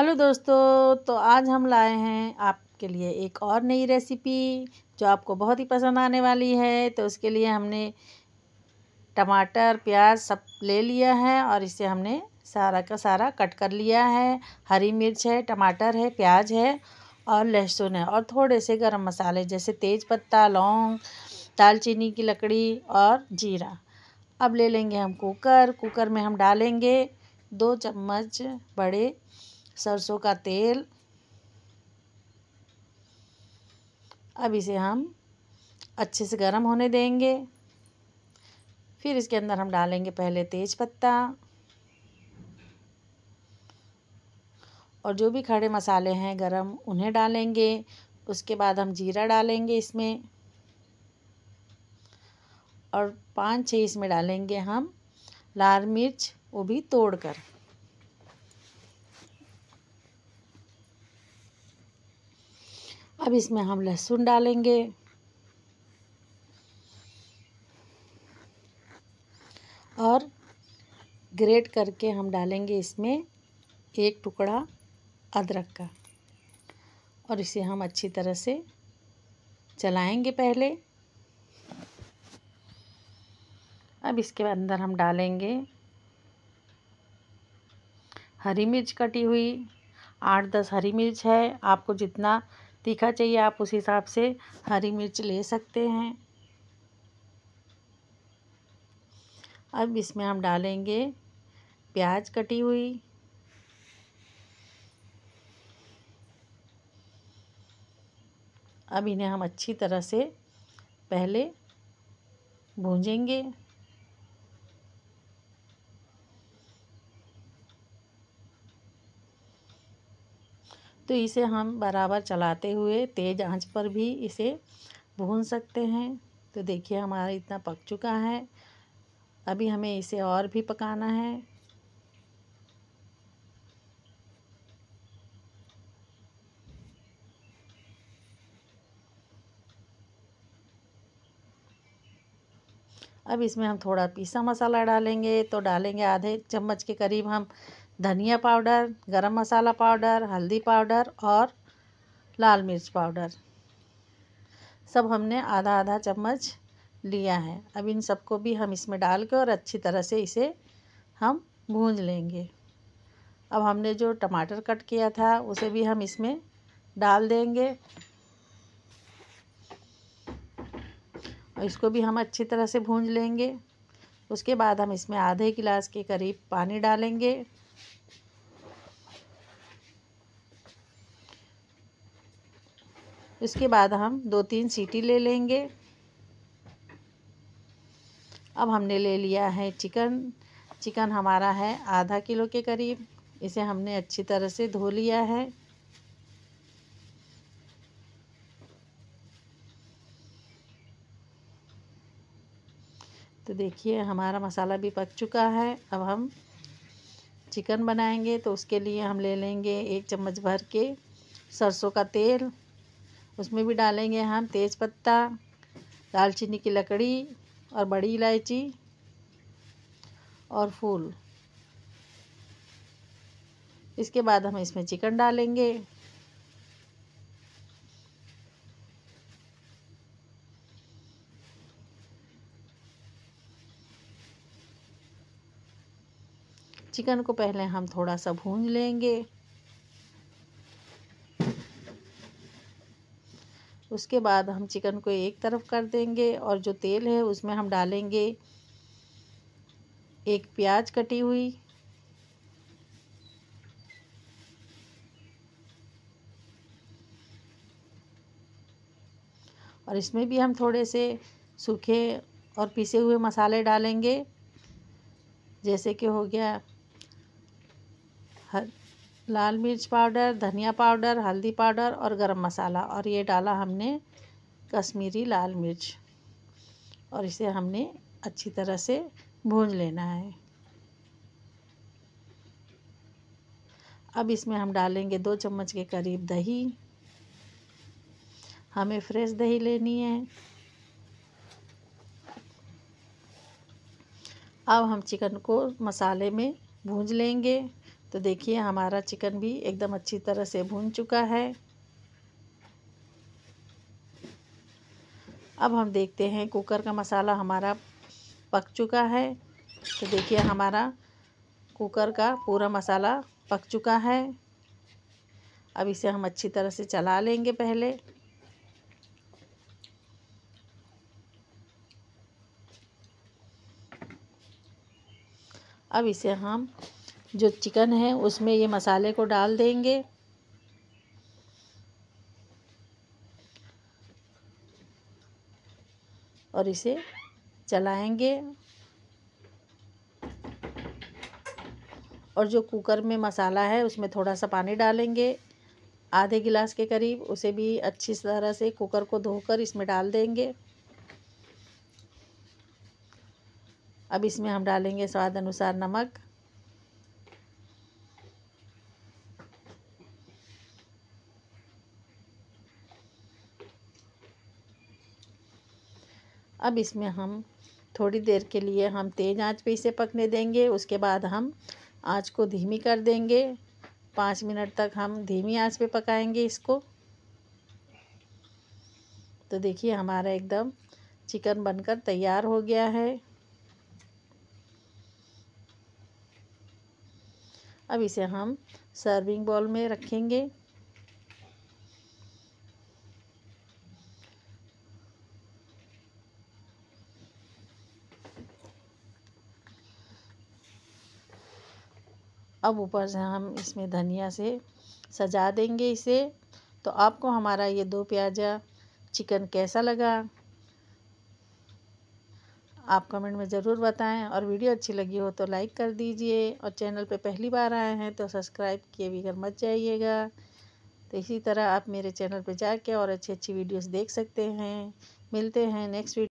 hello दोस्तों तो आज हम लाए हैं आपके लिए एक और नई रेसिपी जो आपको बहुत ही पसंद आने वाली है तो उसके लिए हमने टमाटर प्याज सब ले लिया है और इसे हमने सारा का सारा कट कर लिया है हरी मिर्च है टमाटर है प्याज है और लहसुन है और थोड़े से गरम मसाले जैसे तेज पत्ता लौंग दालचीनी की लकड़ी और जीरा अब ले लेंगे हम कुकर कुकर में हम डालेंगे दो चम्मच बड़े सरसों का तेल अब इसे हम अच्छे से गर्म होने देंगे फिर इसके अंदर हम डालेंगे पहले तेज पत्ता और जो भी खड़े मसाले हैं गरम उन्हें डालेंगे उसके बाद हम जीरा डालेंगे इसमें और पाँच छः इसमें डालेंगे हम लाल मिर्च वो भी तोड़कर अब इसमें हम लहसुन डालेंगे और ग्रेट करके हम डालेंगे इसमें एक टुकड़ा अदरक का और इसे हम अच्छी तरह से चलाएंगे पहले अब इसके अंदर हम डालेंगे हरी मिर्च कटी हुई आठ दस हरी मिर्च है आपको जितना तीखा चाहिए आप उस हिसाब से हरी मिर्च ले सकते हैं अब इसमें हम डालेंगे प्याज कटी हुई अब इन्हें हम अच्छी तरह से पहले भूंजेंगे तो इसे हम बराबर चलाते हुए तेज़ आंच पर भी इसे भून सकते हैं तो देखिए हमारा इतना पक चुका है अभी हमें इसे और भी पकाना है अब इसमें हम थोड़ा पीसा मसाला डालेंगे तो डालेंगे आधे चम्मच के करीब हम धनिया पाउडर गरम मसाला पाउडर हल्दी पाउडर और लाल मिर्च पाउडर सब हमने आधा आधा चम्मच लिया है अब इन सबको भी हम इसमें डाल के और अच्छी तरह से इसे हम भूंज लेंगे अब हमने जो टमाटर कट किया था उसे भी हम इसमें डाल देंगे और इसको भी हम अच्छी तरह से भूंज लेंगे उसके बाद हम इसमें आधे गिलास के करीब पानी डालेंगे इसके बाद हम दो तीन सीटी ले लेंगे अब हमने ले लिया है चिकन चिकन हमारा है आधा किलो के करीब इसे हमने अच्छी तरह से धो लिया है तो देखिए हमारा मसाला भी पक चुका है अब हम चिकन बनाएंगे तो उसके लिए हम ले लेंगे एक चम्मच भर के सरसों का तेल उसमें भी डालेंगे हम तेज़पत्ता दालचीनी की लकड़ी और बड़ी इलायची और फूल इसके बाद हम इसमें चिकन डालेंगे चिकन को पहले हम थोड़ा सा भून लेंगे उसके बाद हम चिकन को एक तरफ कर देंगे और जो तेल है उसमें हम डालेंगे एक प्याज कटी हुई और इसमें भी हम थोड़े से सूखे और पीसे हुए मसाले डालेंगे जैसे कि हो गया लाल मिर्च पाउडर धनिया पाउडर हल्दी पाउडर और गरम मसाला और ये डाला हमने कश्मीरी लाल मिर्च और इसे हमने अच्छी तरह से भून लेना है अब इसमें हम डालेंगे दो चम्मच के करीब दही हमें फ्रेश दही लेनी है अब हम चिकन को मसाले में भूंज लेंगे तो देखिए हमारा चिकन भी एकदम अच्छी तरह से भून चुका है अब हम देखते हैं कुकर का मसाला हमारा पक चुका है तो देखिए हमारा कुकर का पूरा मसाला पक चुका है अब इसे हम अच्छी तरह से चला लेंगे पहले अब इसे हम जो चिकन है उसमें ये मसाले को डाल देंगे और इसे चलाएंगे और जो कुकर में मसाला है उसमें थोड़ा सा पानी डालेंगे आधे गिलास के करीब उसे भी अच्छी तरह से कुकर को धोकर इसमें डाल देंगे अब इसमें हम डालेंगे स्वाद अनुसार नमक अब इसमें हम थोड़ी देर के लिए हम तेज़ आंच पे इसे पकने देंगे उसके बाद हम आंच को धीमी कर देंगे पाँच मिनट तक हम धीमी आंच पे पकाएंगे इसको तो देखिए हमारा एकदम चिकन बनकर तैयार हो गया है अब इसे हम सर्विंग बॉल में रखेंगे अब ऊपर से हम इसमें धनिया से सजा देंगे इसे तो आपको हमारा ये दो प्याजा चिकन कैसा लगा आप कमेंट में ज़रूर बताएं और वीडियो अच्छी लगी हो तो लाइक कर दीजिए और चैनल पे पहली बार आए हैं तो सब्सक्राइब किए भी कर मत जाइएगा तो इसी तरह आप मेरे चैनल पे जाके और अच्छी अच्छी वीडियोस देख सकते हैं मिलते हैं नेक्स्ट वीडियो